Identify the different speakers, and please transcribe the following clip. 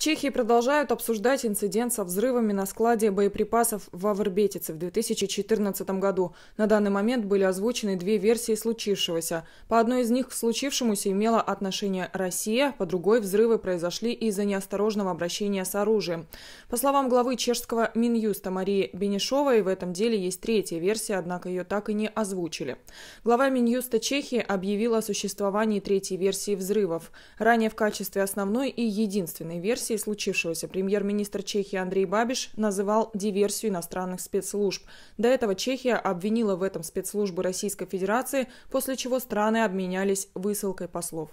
Speaker 1: Чехии продолжают обсуждать инцидент со взрывами на складе боеприпасов в Авербетице в 2014 году. На данный момент были озвучены две версии случившегося. По одной из них к случившемуся имела отношение Россия, по другой взрывы произошли из-за неосторожного обращения с оружием. По словам главы чешского Минюста Марии Бенешовой, в этом деле есть третья версия, однако ее так и не озвучили. Глава Минюста Чехии объявила о существовании третьей версии взрывов. Ранее в качестве основной и единственной версии версии случившегося премьер-министр Чехии Андрей Бабиш называл диверсию иностранных спецслужб. До этого Чехия обвинила в этом спецслужбы Российской Федерации, после чего страны обменялись высылкой послов.